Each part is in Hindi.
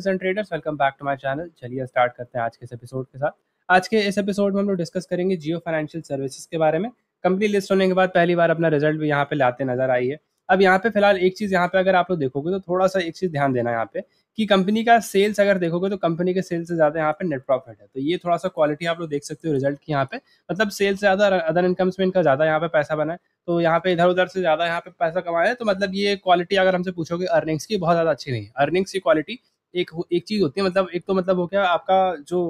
investors and traders welcome back to my channel चलिए स्टार्ट करते हैं आज के इस एपिसोड के साथ आज के इस एपिसोड में हम लोग डिस्कस करेंगे जियो फाइनेंशियल सर्विसेज के बारे में कंपनी लिस्ट होने के बाद पहली बार अपना रिजल्ट भी यहाँ पे लाते नजर आई है अब यहाँ पे फिलहाल एक चीज़ यहाँ पे अगर आप लोग देखोगे तो थोड़ा सा एक चीज़ ध्यान देना है यहाँ पे कि कंपनी का सेल्स अगर देखोगे तो कंपनी के सेल्स से ज़्यादा यहाँ पे नेट प्रॉफिट है तो ये थोड़ा सा क्वालिटी आप लोग देख सकते हो रिजल्ट की यहाँ पे मतलब सेल्स से ज़्यादा अदर इनकम्स में इनका ज़्यादा यहाँ पे पैसा बना है तो यहाँ पे इधर उधर से ज़्यादा यहाँ पे पैसा कमाया है तो मतलब ये क्वालिटी अगर हमसे पूछोगे अर्निंग्स की बहुत ज़्यादा अच्छी नहीं है अर्निंग्स की क्वालिटी एक एक चीज होती है मतलब एक तो मतलब हो गया आपका जो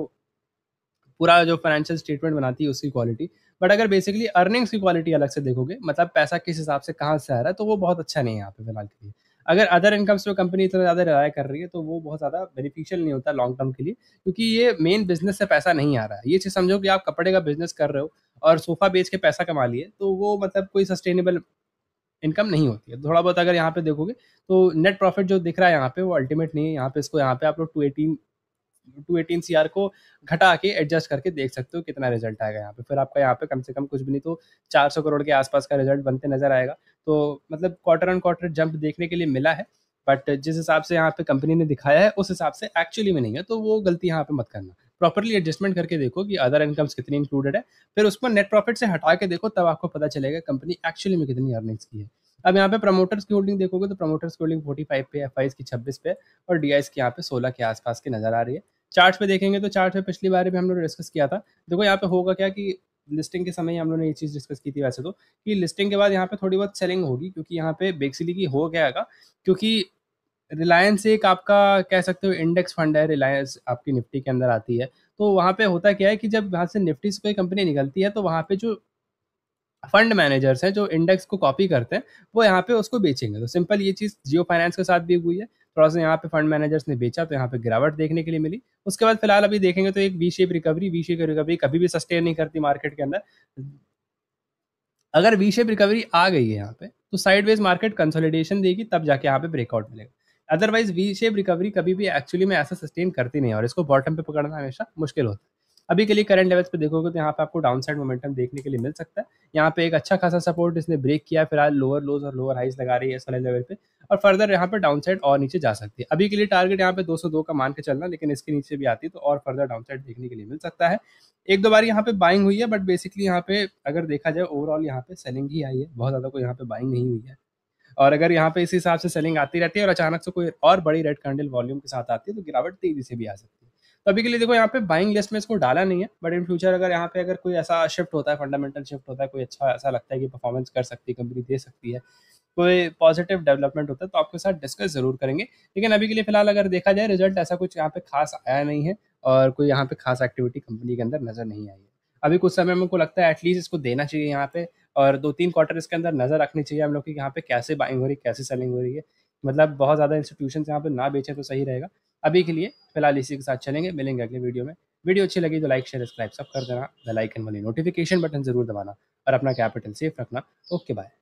पूरा जो फाइनेंशियल स्टेटमेंट बनाती है उसकी क्वालिटी बट अगर बेसिकली अर्निंग्स की क्वालिटी अलग से देखोगे मतलब पैसा किस हिसाब से कहाँ से आ रहा है तो वो बहुत अच्छा नहीं है यहाँ पे फिलहाल के लिए अगर अदर इनकम्स पे कंपनी इतना ज़्यादा रिलाय कर रही है तो वो बहुत ज़्यादा बेनिफिशियल नहीं होता लॉन्ग टर्म के लिए क्योंकि ये मेन बिजनेस से पैसा नहीं आ रहा है ये चीज़ समझो कि आप कपड़े का बिजनेस कर रहे हो और सोफा बेच के पैसा कमा लिए तो वो मतलब कोई सस्टेनेबल इनकम नहीं होती है थोड़ा बहुत अगर यहाँ पे देखोगे तो नेट प्रॉफिट जो दिख रहा है यहाँ पे वो अल्टीमेट नहीं है यहाँ पे इसको यहाँ पे आप लोग two eighteen two eighteen C को घटा के एडजस्ट करके देख सकते हो कितना रिजल्ट आएगा यहाँ पे फिर आपका यहाँ पे कम से कम कुछ भी नहीं तो सौ करोड़ के आसपास का रिजल्ट बनते नजर आएगा तो मतलब क्वार्टर एंड क्वार्टर जंप देखने के लिए मिला है बट जिस हिसाब से यहाँ पे कंपनी ने दिखाया है उस हिसाब से एक्चुअली में नहीं है तो वो गलती यहाँ पे मत करना प्रॉपरली एडजस्टमेंट करके देखो कि अदर इनकम्स कितनी इंक्लूडेड है फिर उसको नेट प्रॉफिट से हटा के देखो तब आपको पता चलेगा कंपनी एक्चुअली में कितनी अर्निंग्स की है अब यहाँ पे प्रमोटर्स की होल्डिंग देखोगे तो प्रमोटर्स की होल्डिंग फोर्टी फाइव पे एफ की छब्बीस पे और डी की यहाँ पे सोलह के आसपास की नजर आ रही है चार्ट पे देखेंगे तो चार्ट पे पिछली बार भी हम लोग डिस्कस किया था देखो यहाँ पे होगा क्या कि लिस्टिंग के समय हम लोगों ने ये चीज़ डिस्कस की थी वैसे तो कि लिस्टिंग के बाद यहाँ पे थोड़ी बहुत सेलिंग होगी क्योंकि यहाँ पे बेसिकली की हो गया क्योंकि रिलायंस एक आपका कह सकते हो इंडेक्स फंड है रिलायंस आपकी निफ्टी के अंदर आती है तो वहाँ पे होता क्या है कि जब यहाँ से निफ्टी से कोई कंपनी निकलती है तो वहाँ पे जो फंड मैनेजर्स हैं जो इंडेक्स को कॉपी करते हैं वो यहाँ पे उसको बेचेंगे तो सिंपल ये चीज़ जियो फाइनेंस के साथ भी हुई है थोड़ा सा यहाँ पे फंड मैनेजर्स ने बेचा तो यहाँ पे गिरावट देखने के लिए मिली उसके बाद फिलहाल अभी देखेंगे तो एक V shape recovery V shape recovery कभी भी सस्टेन नहीं करती मार्केट के अंदर अगर वी शेप रिकवरी आ गई है यहाँ पे तो साइडवेज मार्केट कंसोलिडेशन देगी तब जाके यहाँ पे ब्रेकआउट मिलेगा अदरवाइज वी शेप रिकवरी कभी भी एक्चुअली में ऐसा सस्टेन करती नहीं और इसको बॉटम पे पकड़ना हमेशा मुश्किल होता है अभी के लिए करंट लेवल्स पे देखोगे तो यहाँ पे आपको डाउन साइड मोमेंटम देखने के लिए मिल सकता है यहाँ पे एक अच्छा खासा सपोर्ट इसने ब्रेक किया फिलहाल लोअर लोज और लोअर हाइज लगा रही है सारे लेवल पे और फर्दर यहाँ पे डाउन साइड और नीचे जा सकती है अभी के लिए टारगेट यहाँ पे 202 का मान के चलना लेकिन इसके नीचे भी आती है तो और फर्दर डाउन साइड देखने के लिए मिल सकता है एक दो बार यहाँ पे बाइंग हुई है बट बेसिकली यहाँ पे अगर देखा जाए ओवरऑल यहाँ पे सेलिंग ही आई है बहुत ज़्यादा कोई यहाँ पे बाइंग नहीं हुई है और अगर यहाँ पे इस हिसाब से सेलिंग आती रहती है और अचानक से कोई और बड़ी रेड कैंडल वॉल्यूम के साथ आती है तो गिरावट तेजी से भी आ सकती है तो अभी के लिए देखो यहाँ पे बाइंग लिस्ट में इसको डाला नहीं है बट इन फ्यूचर अगर यहाँ पे अगर कोई ऐसा शिफ्ट होता है फंडामेंटल शिफ्ट होता है कोई अच्छा ऐसा लगता है कि परफॉर्मेंस कर सकती है कंपनी दे सकती है कोई पॉजिटिव डेवलपमेंट होता है तो आपके साथ डिस्कस जरूर करेंगे लेकिन अभी के लिए फिलहाल अगर देखा जाए रिजल्ट ऐसा कुछ यहाँ पे खास आया नहीं है और कोई यहाँ पे खास एक्टिविटी कंपनी के अंदर नजर नहीं आई है अभी कुछ समय में को लगता है एटलीस्ट इसको देना चाहिए यहाँ पे और दो तीन क्वार्टर इसके अंदर नजर रखनी चाहिए हम लोग की यहाँ पे कैसे बाइंग हो रही है कैसे सेलिंग हो रही है मतलब बहुत ज़्यादा इंस्टीट्यूशन यहाँ पे ना बेचें तो सही रहेगा अभी के लिए फिलहाल इसी के साथ चलेंगे मिलेंगे अगले वीडियो में वीडियो अच्छी लगी तो लाइक शेयर सब्सक्राइब सब कर देना बेल आइकन वाली नोटिफिकेशन बटन जरूर दबाना और अपना कैपिटल सेफ रखना ओके बाय